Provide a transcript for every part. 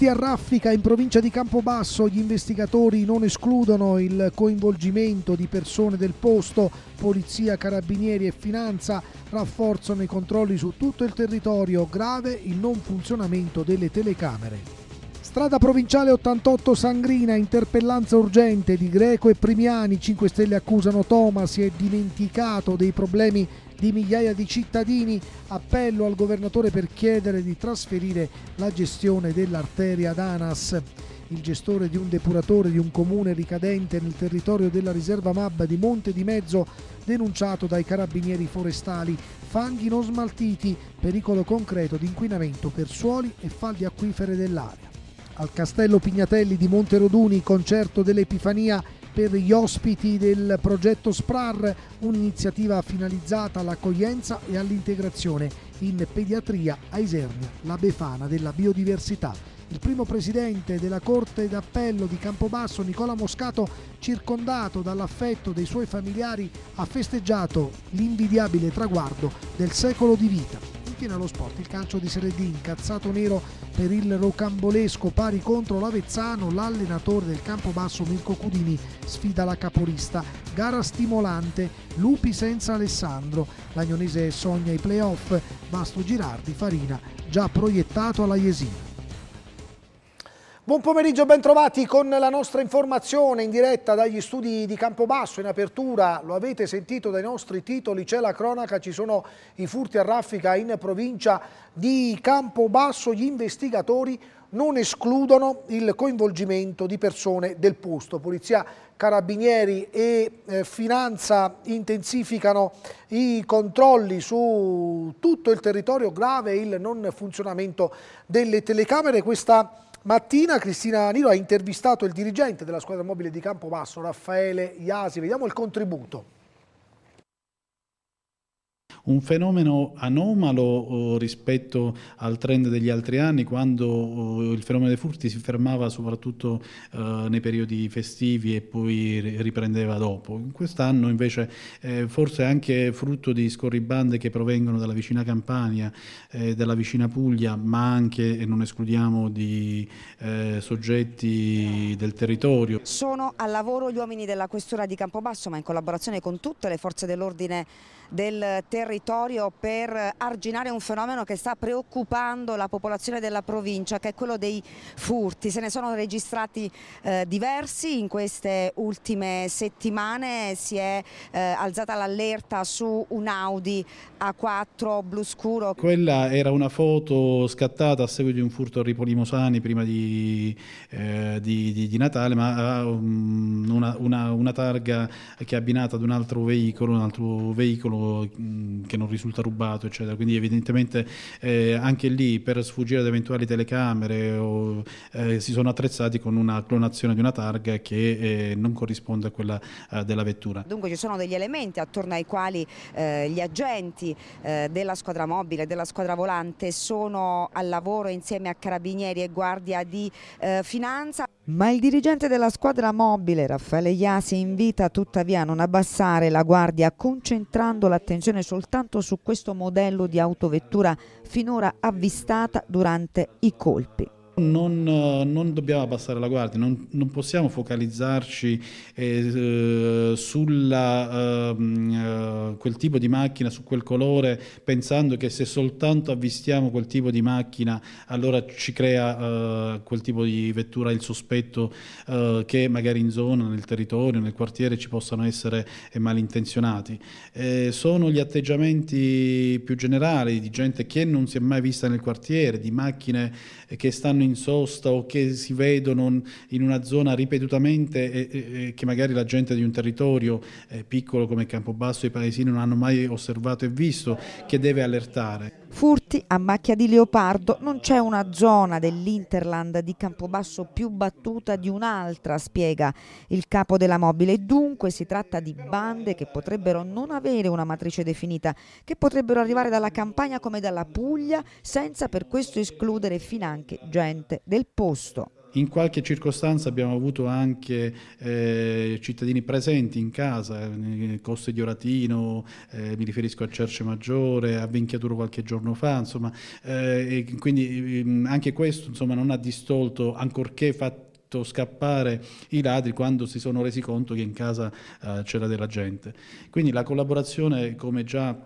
Fatti a Raffica in provincia di Campobasso gli investigatori non escludono il coinvolgimento di persone del posto, polizia, carabinieri e finanza rafforzano i controlli su tutto il territorio, grave il non funzionamento delle telecamere. Strada provinciale 88 Sangrina, interpellanza urgente di Greco e Primiani, 5 Stelle accusano Thomas si è dimenticato dei problemi di migliaia di cittadini. Appello al governatore per chiedere di trasferire la gestione dell'arteria ad ANAS. Il gestore di un depuratore di un comune ricadente nel territorio della riserva MAB di Monte di Mezzo, denunciato dai carabinieri forestali, fanghi non smaltiti, pericolo concreto di inquinamento per suoli e falde acquifere dell'area. Al castello Pignatelli di Monte Roduni, concerto dell'Epifania per gli ospiti del progetto SPRAR, un'iniziativa finalizzata all'accoglienza e all'integrazione in pediatria a Isernia, la Befana della biodiversità. Il primo presidente della Corte d'Appello di Campobasso, Nicola Moscato, circondato dall'affetto dei suoi familiari, ha festeggiato l'invidiabile traguardo del secolo di vita minuti nello sport il calcio di Serie D incazzato nero per il rocambolesco pari contro l'Avezzano l'allenatore del campo basso Mirko Cudini sfida la caporista. gara stimolante Lupi senza Alessandro l'Agnonese sogna i playoff Vasto Girardi Farina già proiettato alla Yesina. Buon pomeriggio, bentrovati con la nostra informazione in diretta dagli studi di Campobasso in apertura. Lo avete sentito dai nostri titoli, c'è la cronaca, ci sono i furti a raffica in provincia di Campobasso. Gli investigatori non escludono il coinvolgimento di persone del posto. Polizia, carabinieri e eh, finanza intensificano i controlli su tutto il territorio grave il non funzionamento delle telecamere. Questa mattina Cristina Niro ha intervistato il dirigente della squadra mobile di Campobasso, Raffaele Iasi. Vediamo il contributo un fenomeno anomalo oh, rispetto al trend degli altri anni quando oh, il fenomeno dei furti si fermava soprattutto eh, nei periodi festivi e poi riprendeva dopo. Quest'anno invece forse anche frutto di scorribande che provengono dalla vicina Campania, eh, dalla vicina Puglia, ma anche, e non escludiamo, di eh, soggetti del territorio. Sono al lavoro gli uomini della questura di Campobasso ma in collaborazione con tutte le forze dell'ordine del territorio territorio per arginare un fenomeno che sta preoccupando la popolazione della provincia che è quello dei furti. Se ne sono registrati eh, diversi in queste ultime settimane, si è eh, alzata l'allerta su un Audi A4 blu scuro. Quella era una foto scattata a seguito di un furto a Ripolimosani prima di, eh, di, di, di Natale ma ha ah, um, una, una, una targa che è abbinata ad un altro veicolo, un altro veicolo mm, che non risulta rubato, eccetera. Quindi evidentemente eh, anche lì per sfuggire ad eventuali telecamere o, eh, si sono attrezzati con una clonazione di una targa che eh, non corrisponde a quella eh, della vettura. Dunque ci sono degli elementi attorno ai quali eh, gli agenti eh, della squadra mobile, della squadra volante sono al lavoro insieme a carabinieri e guardia di finanza. Ma il dirigente della squadra mobile, Raffaele Iasi, invita tuttavia a non abbassare la guardia concentrando l'attenzione soltanto su questo modello di autovettura finora avvistata durante i colpi non, eh, non, dobbiamo abbassare la guardia, non, non possiamo focalizzarci eh, eh su ehm, eh, quel tipo di macchina, su quel colore, pensando che se soltanto avvistiamo quel tipo di macchina allora ci crea eh, quel tipo di vettura il sospetto eh, che magari in zona, nel territorio, nel quartiere ci possano essere malintenzionati. sono gli atteggiamenti più generali di gente che non si è mai vista nel quartiere, di macchine che stanno in in sosta o che si vedono in una zona ripetutamente e, e, che magari la gente di un territorio eh, piccolo come Campobasso e i paesini non hanno mai osservato e visto, che deve allertare. Furti a macchia di leopardo, non c'è una zona dell'Interland di Campobasso più battuta di un'altra, spiega il capo della mobile. Dunque si tratta di bande che potrebbero non avere una matrice definita, che potrebbero arrivare dalla campagna come dalla Puglia, senza per questo escludere finanche gente del posto. In qualche circostanza abbiamo avuto anche eh, cittadini presenti in casa, eh, Coste di Oratino, eh, mi riferisco a Cerce Maggiore, a Venchiaturo qualche giorno fa, insomma, eh, quindi ehm, anche questo insomma, non ha distolto, ancorché fatto scappare i ladri quando si sono resi conto che in casa eh, c'era della gente. Quindi la collaborazione, come già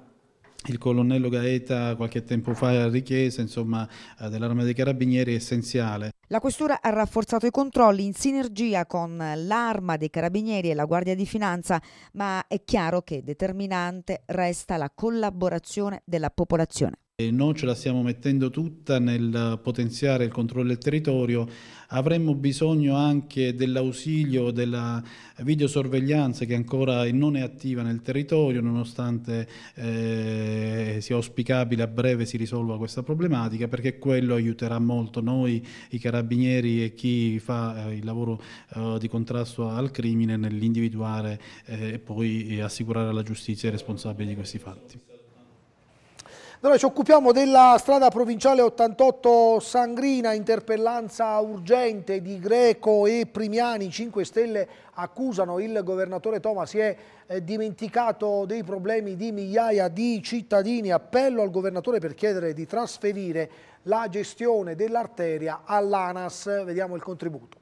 il colonnello Gaeta qualche tempo fa richiese insomma, eh, dell'Arma dei Carabinieri è essenziale. La Questura ha rafforzato i controlli in sinergia con l'Arma dei Carabinieri e la Guardia di Finanza, ma è chiaro che determinante resta la collaborazione della popolazione e non ce la stiamo mettendo tutta nel potenziare il controllo del territorio, avremmo bisogno anche dell'ausilio della videosorveglianza che ancora non è attiva nel territorio, nonostante eh, sia auspicabile a breve si risolva questa problematica, perché quello aiuterà molto noi, i carabinieri e chi fa eh, il lavoro eh, di contrasto al crimine nell'individuare eh, e poi assicurare alla giustizia i responsabili di questi fatti. Allora ci occupiamo della strada provinciale 88 Sangrina, interpellanza urgente di Greco e Primiani, 5 Stelle accusano il governatore Toma, si è eh, dimenticato dei problemi di migliaia di cittadini, appello al governatore per chiedere di trasferire la gestione dell'arteria all'ANAS, vediamo il contributo.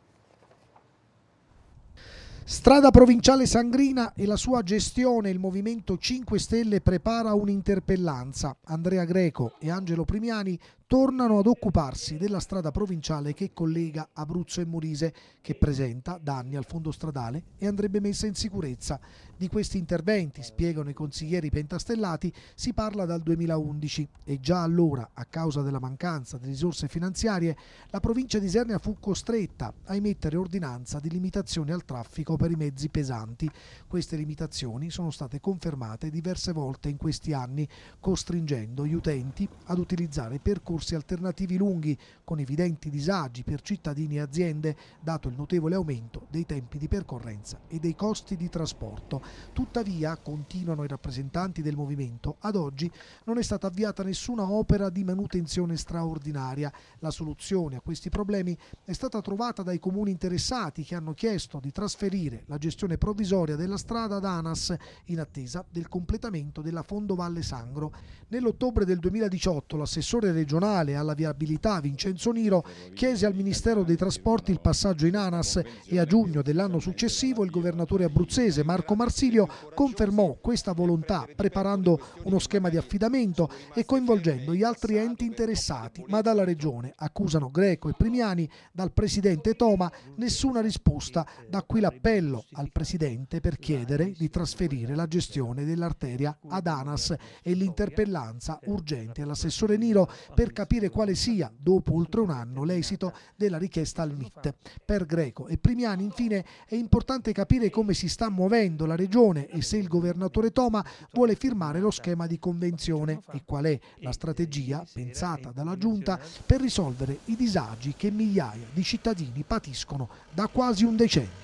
Strada provinciale Sangrina e la sua gestione, il Movimento 5 Stelle prepara un'interpellanza. Andrea Greco e Angelo Primiani tornano ad occuparsi della strada provinciale che collega Abruzzo e Molise, che presenta danni al fondo stradale e andrebbe messa in sicurezza. Di questi interventi, spiegano i consiglieri pentastellati, si parla dal 2011 e già allora, a causa della mancanza di risorse finanziarie, la provincia di Isernia fu costretta a emettere ordinanza di limitazioni al traffico per i mezzi pesanti. Queste limitazioni sono state confermate diverse volte in questi anni, costringendo gli utenti ad utilizzare percorsi alternativi lunghi, con evidenti disagi per cittadini e aziende, dato il notevole aumento dei tempi di percorrenza e dei costi di trasporto. Tuttavia, continuano i rappresentanti del movimento, ad oggi non è stata avviata nessuna opera di manutenzione straordinaria. La soluzione a questi problemi è stata trovata dai comuni interessati che hanno chiesto di trasferire la gestione provvisoria della strada ad ANAS in attesa del completamento della Fondovalle Sangro. Nell'ottobre del 2018 l'assessore regionale alla viabilità Vincenzo Niro chiese al Ministero dei Trasporti il passaggio in ANAS e a giugno dell'anno successivo il governatore abruzzese Marco Marsini Consiglio confermò questa volontà preparando uno schema di affidamento e coinvolgendo gli altri enti interessati, ma dalla Regione, accusano Greco e Primiani, dal Presidente Toma nessuna risposta, da qui l'appello al Presidente per chiedere di trasferire la gestione dell'arteria ad ANAS e l'interpellanza urgente all'assessore Niro per capire quale sia, dopo oltre un anno, l'esito della richiesta al MIT. Per Greco e Primiani, infine, è importante capire come si sta muovendo la Regione regione e se il governatore Toma vuole firmare lo schema di convenzione e qual è la strategia pensata dalla Giunta per risolvere i disagi che migliaia di cittadini patiscono da quasi un decennio.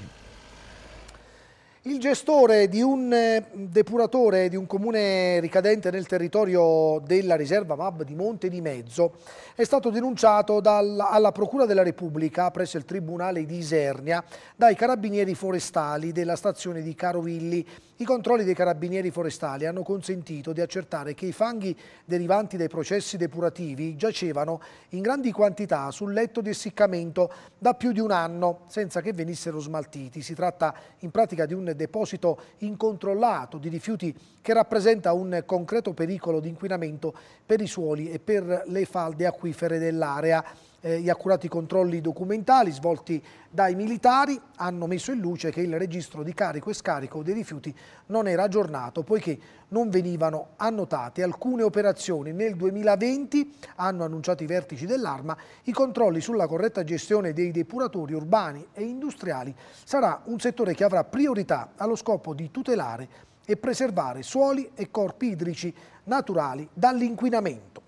Il gestore di un eh, depuratore di un comune ricadente nel territorio della riserva MAB di Monte di Mezzo è stato denunciato dal, alla Procura della Repubblica presso il Tribunale di Isernia dai carabinieri forestali della stazione di Carovilli i controlli dei carabinieri forestali hanno consentito di accertare che i fanghi derivanti dai processi depurativi giacevano in grandi quantità sul letto di essiccamento da più di un anno senza che venissero smaltiti. Si tratta in pratica di un deposito incontrollato di rifiuti che rappresenta un concreto pericolo di inquinamento per i suoli e per le falde acquifere dell'area eh, gli accurati controlli documentali svolti dai militari hanno messo in luce che il registro di carico e scarico dei rifiuti non era aggiornato poiché non venivano annotate alcune operazioni. Nel 2020 hanno annunciato i vertici dell'Arma i controlli sulla corretta gestione dei depuratori urbani e industriali sarà un settore che avrà priorità allo scopo di tutelare e preservare suoli e corpi idrici naturali dall'inquinamento.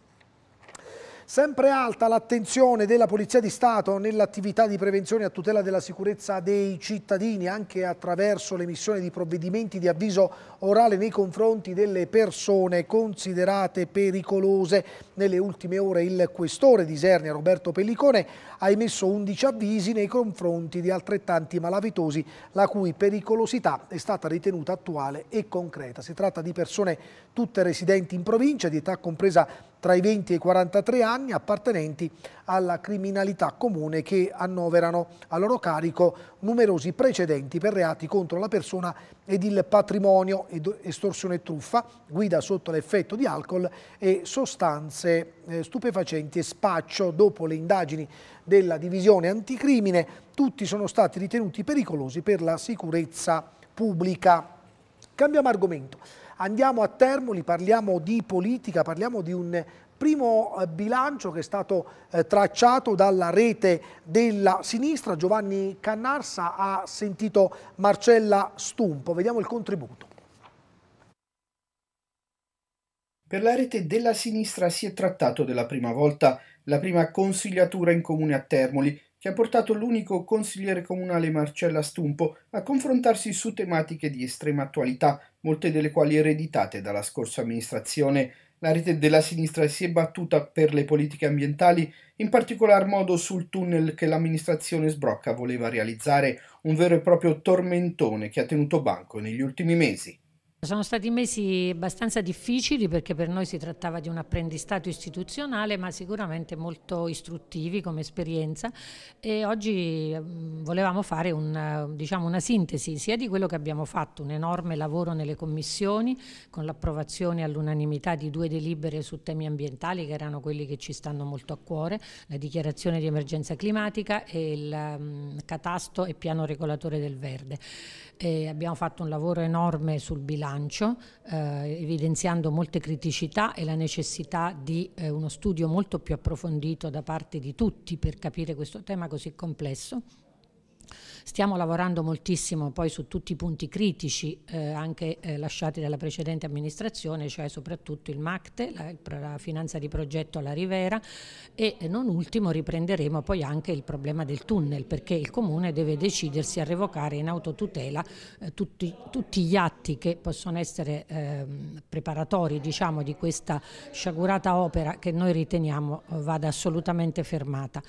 Sempre alta l'attenzione della Polizia di Stato nell'attività di prevenzione a tutela della sicurezza dei cittadini, anche attraverso l'emissione di provvedimenti di avviso orale nei confronti delle persone considerate pericolose. Nelle ultime ore il questore di Isernia, Roberto Pellicone, ha emesso 11 avvisi nei confronti di altrettanti malavitosi, la cui pericolosità è stata ritenuta attuale e concreta. Si tratta di persone tutte residenti in provincia, di età compresa tra i 20 e i 43 anni appartenenti alla criminalità comune che annoverano a loro carico numerosi precedenti per reati contro la persona ed il patrimonio, estorsione e truffa, guida sotto l'effetto di alcol e sostanze eh, stupefacenti e spaccio. Dopo le indagini della divisione anticrimine, tutti sono stati ritenuti pericolosi per la sicurezza pubblica. Cambiamo argomento. Andiamo a Termoli, parliamo di politica, parliamo di un eh, primo eh, bilancio che è stato eh, tracciato dalla rete della sinistra. Giovanni Cannarsa ha sentito Marcella Stumpo. Vediamo il contributo. Per la rete della sinistra si è trattato della prima volta la prima consigliatura in comune a Termoli che ha portato l'unico consigliere comunale Marcella Stumpo a confrontarsi su tematiche di estrema attualità, molte delle quali ereditate dalla scorsa amministrazione. La rete della sinistra si è battuta per le politiche ambientali, in particolar modo sul tunnel che l'amministrazione sbrocca voleva realizzare, un vero e proprio tormentone che ha tenuto banco negli ultimi mesi. Sono stati mesi abbastanza difficili perché per noi si trattava di un apprendistato istituzionale ma sicuramente molto istruttivi come esperienza e oggi mm, volevamo fare un, diciamo una sintesi sia di quello che abbiamo fatto, un enorme lavoro nelle commissioni con l'approvazione all'unanimità di due delibere su temi ambientali che erano quelli che ci stanno molto a cuore, la dichiarazione di emergenza climatica e il um, catasto e piano regolatore del verde. E abbiamo fatto un lavoro enorme sul bilancio, eh, evidenziando molte criticità e la necessità di eh, uno studio molto più approfondito da parte di tutti per capire questo tema così complesso. Stiamo lavorando moltissimo poi su tutti i punti critici eh, anche eh, lasciati dalla precedente amministrazione, cioè soprattutto il MACTE, la, la finanza di progetto alla Rivera e non ultimo riprenderemo poi anche il problema del tunnel perché il Comune deve decidersi a revocare in autotutela eh, tutti, tutti, gli atti che possono essere ehm, preparatori diciamo, di questa sciagurata opera che noi riteniamo eh, vada assolutamente fermata.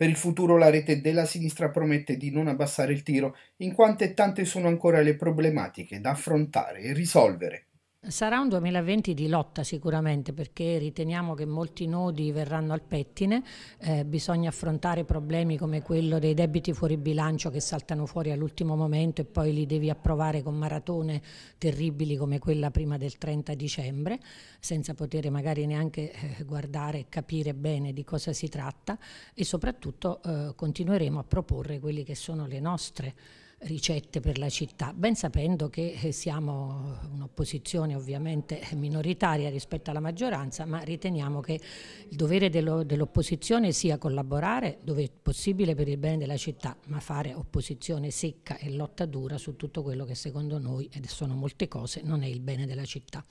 Per il futuro la rete della sinistra promette di non abbassare il tiro, in quanto tante sono ancora le problematiche da affrontare e risolvere. Sarà un 2020 di lotta sicuramente perché riteniamo che molti nodi verranno al pettine, eh, bisogna affrontare problemi come quello dei debiti fuori bilancio che saltano fuori all'ultimo momento e poi li devi approvare con maratone terribili come quella prima del 30 dicembre, senza poter magari neanche eh, guardare e capire bene di cosa si tratta e soprattutto eh, continueremo a proporre quelle che sono le nostre ricette per la città, ben sapendo che eh, siamo un'opposizione ovviamente minoritaria rispetto alla maggioranza, ma riteniamo che il dovere dell'opposizione sia collaborare dove è possibile per il bene della città, ma fare opposizione secca e lotta dura su tutto quello che secondo noi, ed sono molte cose, non è il bene della città.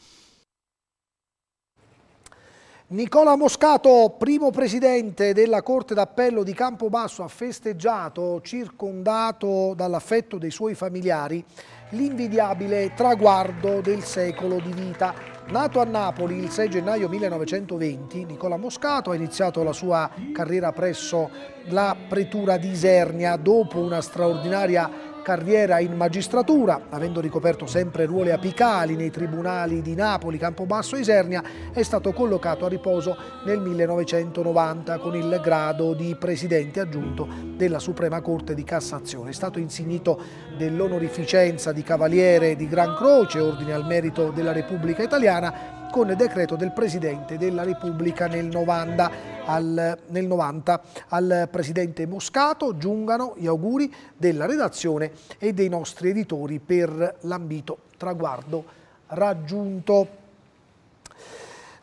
Nicola Moscato, primo presidente della Corte d'Appello di Campobasso, ha festeggiato, circondato dall'affetto dei suoi familiari, l'invidiabile traguardo del secolo di vita. Nato a Napoli il 6 gennaio 1920, Nicola Moscato ha iniziato la sua carriera presso la pretura di Isernia dopo una straordinaria carriera in magistratura, avendo ricoperto sempre ruoli apicali nei tribunali di Napoli, Campobasso e Isernia, è stato collocato a riposo nel 1990 con il grado di presidente aggiunto della Suprema Corte di Cassazione. È stato insignito dell'onorificenza di Cavaliere di Gran Croce, Ordine al Merito della Repubblica Italiana con decreto del Presidente della Repubblica nel 90. Al, nel 90. al Presidente Moscato giungano gli auguri della redazione e dei nostri editori per l'ambito traguardo raggiunto.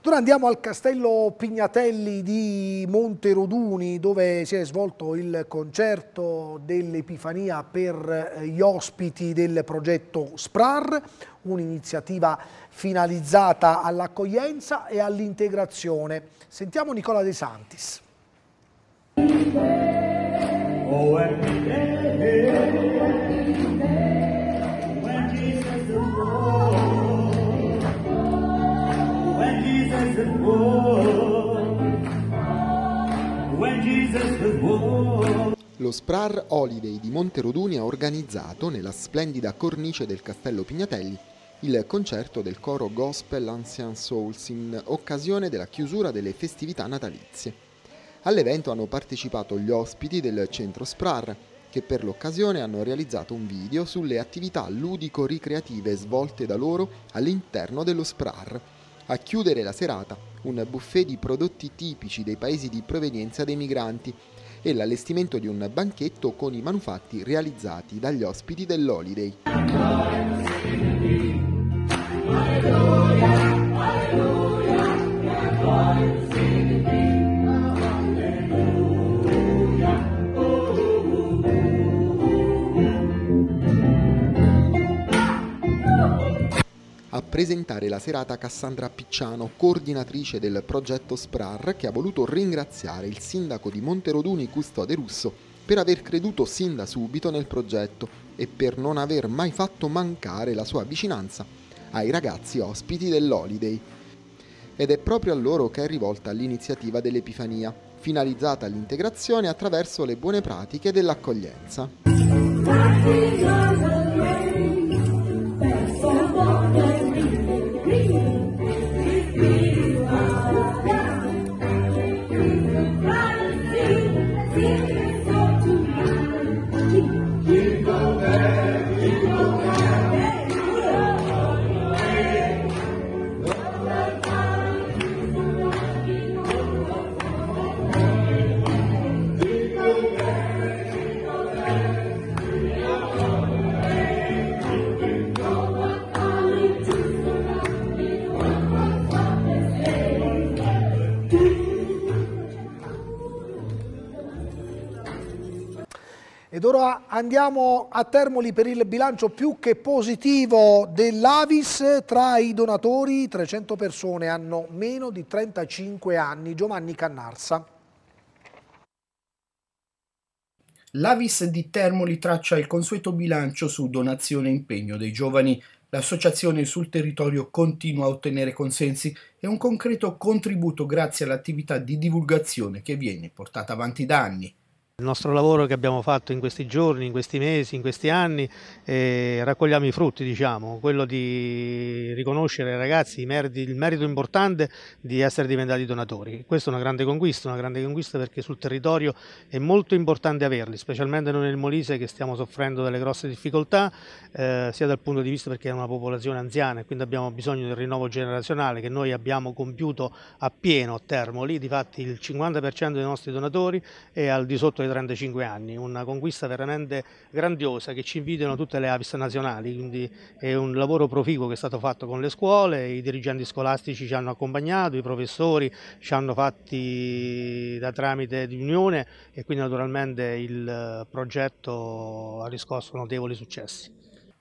Ora andiamo al castello Pignatelli di Monte Roduni dove si è svolto il concerto dell'Epifania per eh, gli ospiti del progetto SPRAR, un'iniziativa finalizzata all'accoglienza e all'integrazione. Sentiamo Nicola De Santis. Oh, eh, eh, eh. Jesus was born. When Jesus was born. Lo Sprar Holiday di Monte Roduni ha organizzato, nella splendida cornice del Castello Pignatelli, il concerto del coro gospel Ancient Souls in occasione della chiusura delle festività natalizie. All'evento hanno partecipato gli ospiti del centro Sprar, che per l'occasione hanno realizzato un video sulle attività ludico-ricreative svolte da loro all'interno dello Sprar, a chiudere la serata un buffet di prodotti tipici dei paesi di provenienza dei migranti e l'allestimento di un banchetto con i manufatti realizzati dagli ospiti dell'Holiday. a presentare la serata Cassandra Picciano, coordinatrice del progetto SPRAR, che ha voluto ringraziare il sindaco di Monteroduni Custode Russo per aver creduto sin da subito nel progetto e per non aver mai fatto mancare la sua vicinanza ai ragazzi ospiti dell'Holiday. Ed è proprio a loro che è rivolta l'iniziativa dell'Epifania, finalizzata all'integrazione attraverso le buone pratiche dell'accoglienza. Ed ora andiamo a Termoli per il bilancio più che positivo dell'Avis. Tra i donatori 300 persone hanno meno di 35 anni. Giovanni Cannarsa. L'Avis di Termoli traccia il consueto bilancio su donazione e impegno dei giovani. L'associazione sul territorio continua a ottenere consensi e un concreto contributo grazie all'attività di divulgazione che viene portata avanti da anni. Il nostro lavoro che abbiamo fatto in questi giorni, in questi mesi, in questi anni, eh, raccogliamo i frutti, diciamo, quello di riconoscere ai ragazzi meriti, il merito importante di essere diventati donatori. Questa è una grande conquista, una grande conquista perché sul territorio è molto importante averli, specialmente noi nel Molise che stiamo soffrendo delle grosse difficoltà, eh, sia dal punto di vista perché è una popolazione anziana e quindi abbiamo bisogno del rinnovo generazionale che noi abbiamo compiuto a pieno a Termoli, difatti il 50% dei nostri donatori è al di sotto dei 35 anni, una conquista veramente grandiosa che ci invidiano tutte le avis nazionali, quindi è un lavoro proficuo che è stato fatto con le scuole, i dirigenti scolastici ci hanno accompagnato, i professori ci hanno fatti da tramite di unione e quindi naturalmente il progetto ha riscosso notevoli successi.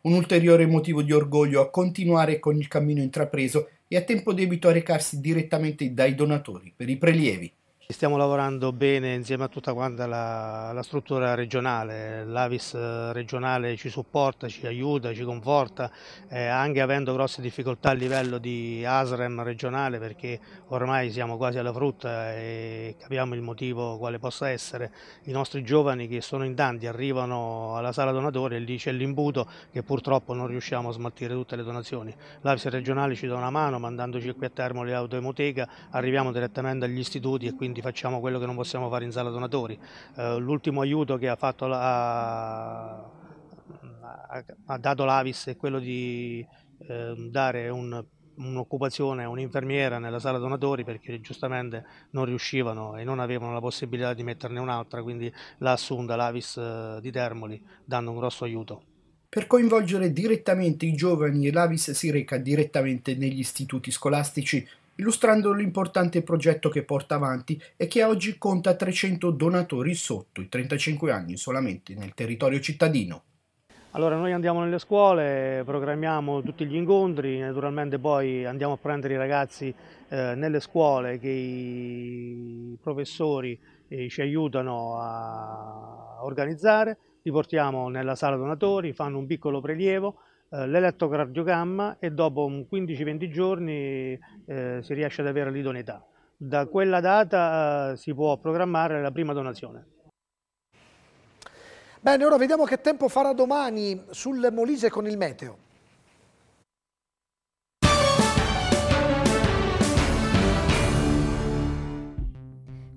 Un ulteriore motivo di orgoglio a continuare con il cammino intrapreso e a tempo debito a recarsi direttamente dai donatori per i prelievi. Ci stiamo lavorando bene insieme a tutta la, la, struttura regionale, l'Avis eh, regionale ci supporta, ci aiuta, ci conforta, eh, anche avendo grosse difficoltà a livello di ASREM regionale perché ormai siamo quasi alla frutta e capiamo il motivo quale possa essere. I nostri giovani che sono in tanti arrivano alla sala donatore e lì c'è l'imbuto che purtroppo non riusciamo a smaltire tutte le donazioni. L'Avis regionale ci dà una mano mandandoci qui a Termo le auto emoteca, arriviamo direttamente agli istituti e quindi quindi facciamo quello che non possiamo fare in sala donatori. Eh, l'ultimo aiuto che ha, fatto la, ha, ha dato l'Avis è quello di eh, dare un, un'occupazione a un'infermiera nella sala donatori perché giustamente non riuscivano e non avevano la possibilità di metterne un'altra, quindi l'ha assunta l'Avis eh, di Termoli dando un grosso aiuto. Per coinvolgere direttamente i giovani l'Avis si reca direttamente negli istituti scolastici illustrando l'importante progetto che porta avanti e che oggi conta 300 donatori sotto i 35 anni solamente nel territorio cittadino. Allora noi andiamo nelle scuole, programmiamo tutti gli incontri, naturalmente poi andiamo a prendere i ragazzi eh, nelle scuole che i professori eh, ci aiutano a organizzare, li portiamo nella sala donatori, fanno un piccolo prelievo, eh, l'elettrocardiogramma e dopo 15-20 giorni eh, si riesce ad avere l'idoneità. Da quella data eh, si può programmare la prima donazione. Bene, ora vediamo che tempo farà domani sul Molise con il meteo.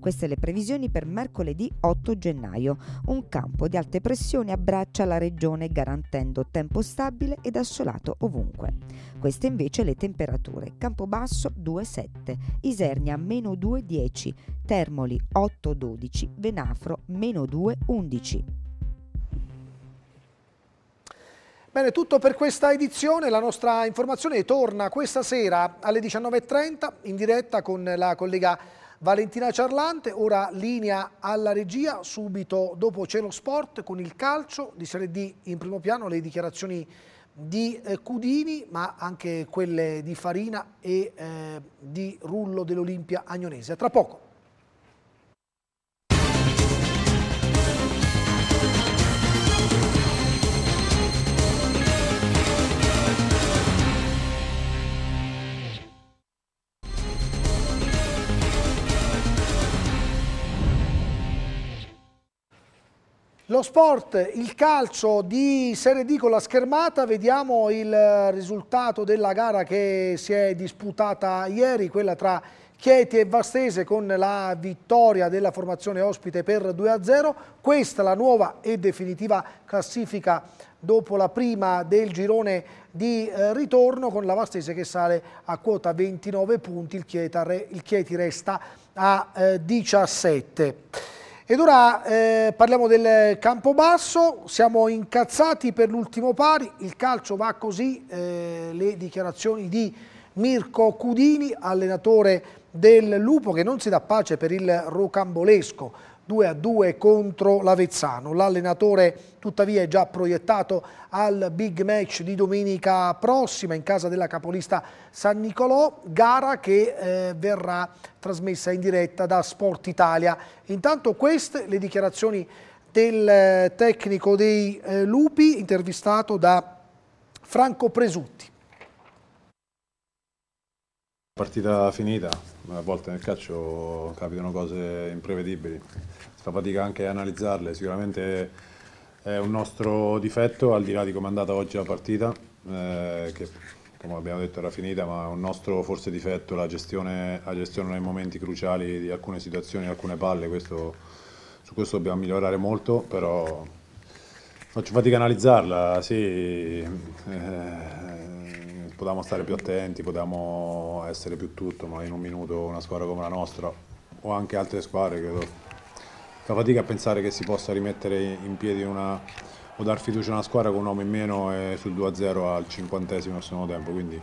Queste le previsioni per mercoledì 8 gennaio. Un campo di alte pressioni abbraccia la regione garantendo tempo stabile ed assolato ovunque. Queste invece le temperature. Campobasso 2,7, Isernia meno 2,10, Termoli 8,12, Venafro meno 2,11. Bene, tutto per questa edizione. La nostra informazione torna questa sera alle 19.30 in diretta con la collega Valentina Ciarlante, ora linea alla regia, subito dopo c'è lo sport con il calcio di Serie D in primo piano, le dichiarazioni di eh, Cudini ma anche quelle di Farina e eh, di Rullo dell'Olimpia Agnonese. A tra poco. Lo sport, il calcio di Serie D con la schermata, vediamo il risultato della gara che si è disputata ieri, quella tra Chieti e Vastese con la vittoria della formazione ospite per 2-0. Questa la nuova e definitiva classifica dopo la prima del girone di eh, ritorno con la Vastese che sale a quota 29 punti, il Chieti resta a 17. Eh, ed ora eh, parliamo del Campobasso, siamo incazzati per l'ultimo pari, il calcio va così, eh, le dichiarazioni di Mirko Cudini, allenatore del Lupo che non si dà pace per il rocambolesco 2 a 2 contro l'Avezzano. L'allenatore tuttavia è già proiettato al big match di domenica prossima in casa della capolista San Nicolò, gara che eh, verrà trasmessa in diretta da Sport Italia. Intanto queste le dichiarazioni del eh, tecnico dei eh, Lupi intervistato da Franco Presutti. Partita finita, a volte nel calcio capitano cose imprevedibili, si fa fatica anche a analizzarle, sicuramente è un nostro difetto al di là di come è andata oggi la partita, eh, che come abbiamo detto era finita, ma è un nostro forse difetto la gestione, la gestione nei momenti cruciali di alcune situazioni, alcune palle, questo, su questo dobbiamo migliorare molto, però faccio fatica a analizzarla, sì, eh, potevamo stare più attenti, potevamo essere più tutto, ma in un minuto una squadra come la nostra o anche altre squadre credo fa fatica a pensare che si possa rimettere in piedi una o dar fiducia a una squadra con un uomo in meno e sul 2-0 al cinquantesimo secondo tempo, quindi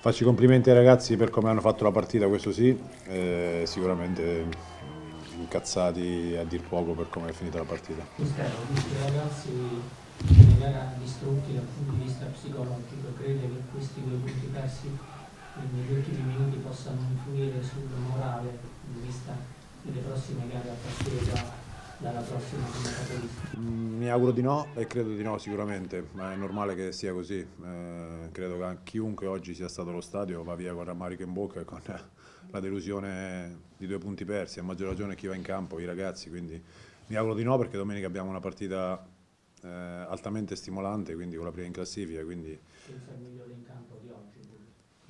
faccio i complimenti ai ragazzi per come hanno fatto la partita, questo sì, e sicuramente incazzati a dir poco per come è finita la partita. Ragazzi ci renderà distrutti dal punto di vista psicologico crede che questi due punti persi negli ultimi minuti possano influire sul morale in vista delle prossime gare a partire da dalla prossima mm, Mi auguro di no e credo di no sicuramente, ma è normale che sia così. Eh, credo che chiunque oggi sia stato allo stadio va via con rammarico in bocca e con la delusione di due punti persi, a maggior ragione chi va in campo, i ragazzi, quindi mi auguro di no perché domenica abbiamo una partita eh, altamente stimolante, quindi con la prima in classifica. Quindi,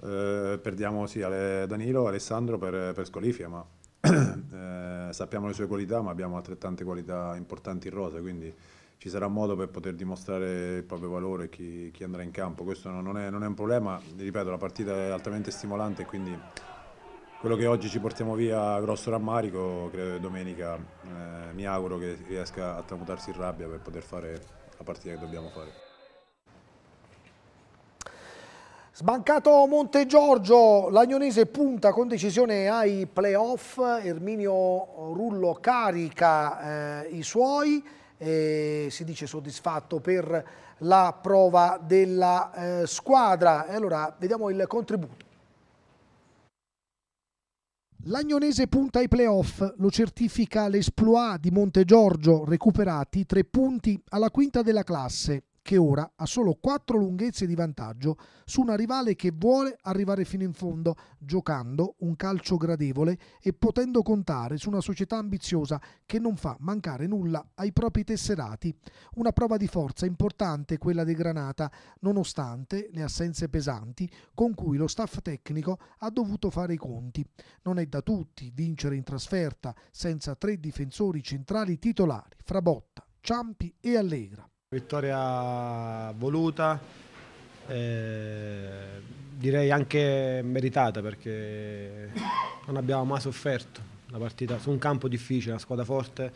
Eh, perdiamo sì, Ale, Danilo Alessandro per, per squalifica, ma eh, sappiamo le sue qualità, ma abbiamo altrettante qualità importanti in rosa, quindi ci sarà modo per poter dimostrare il proprio valore chi, chi andrà in campo. Questo non è, non è un problema, ripeto, la partita è altamente stimolante, quindi quello che oggi ci portiamo via grosso rammarico, credo che domenica eh, mi auguro che riesca a tramutarsi in rabbia per poter fare la partita che dobbiamo fare. Sbancato Monte Giorgio, l'Agnonese punta con decisione ai playoff, Erminio Rullo carica eh, i suoi e si dice soddisfatto per la prova della eh, squadra. E allora vediamo il contributo. L'Agnonese punta ai playoff, lo certifica l'Esploa di Montegiorgio, recuperati tre punti alla quinta della classe, che ora ha solo quattro lunghezze di vantaggio su una rivale che vuole arrivare fino in fondo, giocando un calcio gradevole e potendo contare su una società ambiziosa che non fa mancare nulla ai propri tesserati. Una prova di forza importante quella dei Granata, nonostante le assenze pesanti con cui lo staff tecnico ha dovuto fare i conti. Non è da tutti vincere in trasferta senza tre difensori centrali titolari, Frabotta, Ciampi e Allegra. Vittoria voluta, eh, direi anche meritata perché non abbiamo mai sofferto la partita su un campo difficile, una squadra forte.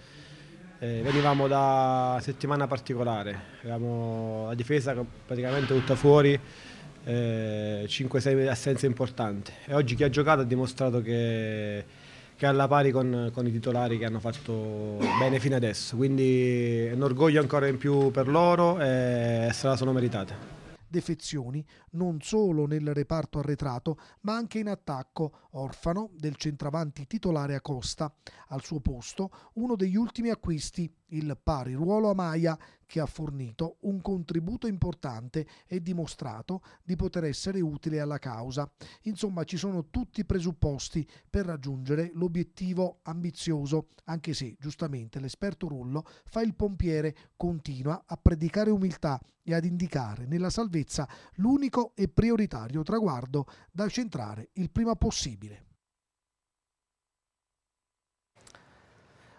Eh, venivamo da settimana particolare, avevamo la difesa praticamente tutta fuori, eh, 5-6 assenze importanti e oggi chi ha giocato ha dimostrato che che è alla pari con, con, i titolari che hanno fatto bene fino adesso. Quindi è un orgoglio ancora in più per loro e se la sono meritate. Defezioni non solo nel reparto arretrato, ma anche in attacco, orfano del centravanti titolare Acosta. Al suo posto, uno degli ultimi acquisti, il pari ruolo a Maia, che ha fornito un contributo importante e dimostrato di poter essere utile alla causa. Insomma, ci sono tutti i presupposti per raggiungere l'obiettivo ambizioso, anche se giustamente l'esperto Rullo fa il pompiere, continua a predicare umiltà e ad indicare nella salvezza l'unico e prioritario traguardo da centrare il prima possibile.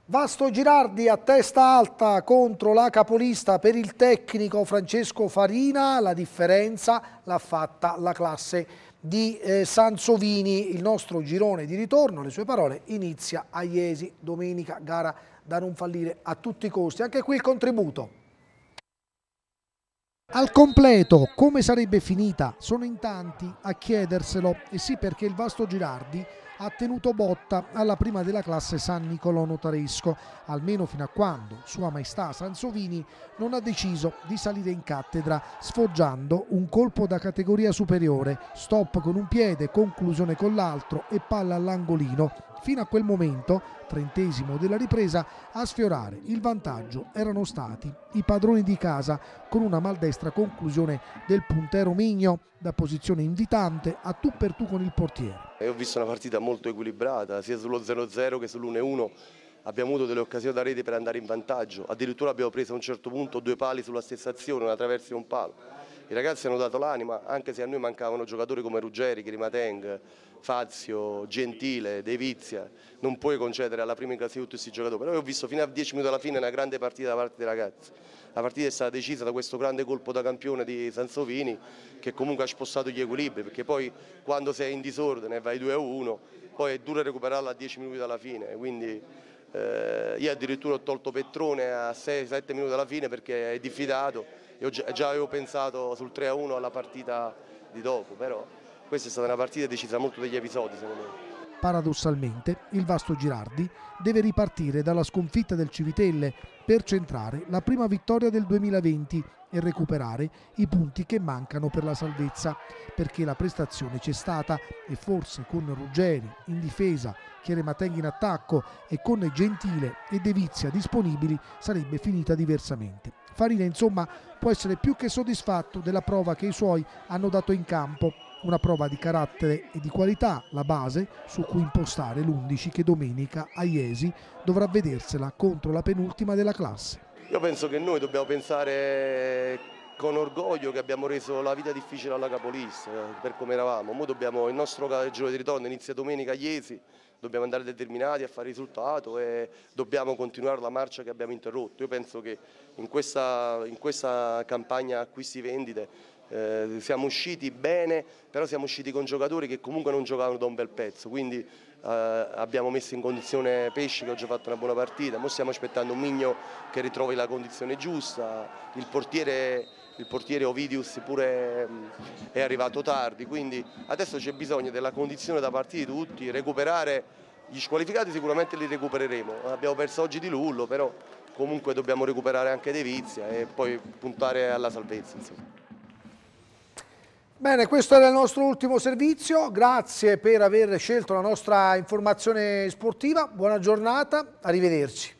Vasto Girardi a testa alta contro la capolista per il tecnico Francesco Farina, la differenza l'ha fatta la classe di eh, Sansovini, il nostro girone di ritorno, le sue parole, inizia a Iesi, domenica gara da non fallire a tutti i costi, anche qui il contributo. Al completo, come sarebbe finita? Sono in tanti a chiederselo e sì perché il Vasto Girardi ha tenuto botta alla prima della classe San Nicolò Notaresco, almeno fino a quando Sua Maestà Sansovini non ha deciso di salire in cattedra sfoggiando un colpo da categoria superiore, stop con un piede, conclusione con l'altro e palla all'angolino Fino a quel momento, trentesimo della ripresa, a sfiorare il vantaggio erano stati i padroni di casa con una maldestra conclusione del puntero Migno da posizione invitante a tu per tu con il portiere. E ho visto una partita molto equilibrata sia sullo 0-0 che sull'1-1 abbiamo avuto delle occasioni da rete per andare in vantaggio, addirittura abbiamo preso a un certo punto due pali sulla stessa azione, una traversa e un palo i ragazzi hanno dato l'anima, anche se a noi mancavano giocatori come Ruggeri, Grimateng, Fazio, Gentile, De Vizia. Non puoi concedere alla prima in classifica tutti questi giocatori. Però io ho visto fino a 10 minuti alla fine una grande partita da parte dei ragazzi. La partita è stata decisa da questo grande colpo da campione di Sansovini che comunque ha spostato gli equilibri, perché poi quando sei in disordine vai 2-1, poi è duro recuperarla a 10 minuti dalla fine. Quindi eh, io addirittura ho tolto Petrone a 6-7 minuti dalla fine perché è diffidato io già avevo pensato sul 3-1 alla partita di dopo, però questa è stata una partita decisa molto degli episodi secondo me. Paradossalmente il Vasto Girardi deve ripartire dalla sconfitta del Civitelle per centrare la prima vittoria del 2020 e recuperare i punti che mancano per la salvezza, perché la prestazione c'è stata e forse con Ruggeri in difesa, Chiere Matenghi in attacco e con Gentile e Devizia disponibili sarebbe finita diversamente. Farina insomma può essere più che soddisfatto della prova che i suoi hanno dato in campo, una prova di carattere e di qualità, la base su cui impostare l'11 che domenica a Iesi dovrà vedersela contro la penultima della classe. Io penso che noi dobbiamo pensare con orgoglio che abbiamo reso la vita difficile alla capolista per come eravamo. Ora dobbiamo, il nostro giro di ritorno inizia domenica a Iesi dobbiamo andare determinati a fare risultato e dobbiamo continuare la marcia che abbiamo interrotto. Io penso che in questa, in questa campagna acquisti-vendite eh, siamo usciti bene, però siamo usciti con giocatori che comunque non giocavano da un bel pezzo, quindi eh, abbiamo messo in condizione Pesci che oggi ha fatto una buona partita, ora stiamo aspettando un Migno che ritrovi la condizione giusta, il portiere, il portiere Ovidius pure mh, mm, è arrivato tardi, quindi adesso c'è bisogno della condizione da parte di tutti, recuperare gli squalificati sicuramente li recupereremo, abbiamo perso oggi di Lullo però comunque dobbiamo recuperare anche De Vizia e poi puntare alla salvezza. Insomma. Bene, questo era il nostro ultimo servizio, grazie per aver scelto la nostra informazione sportiva, buona giornata, arrivederci.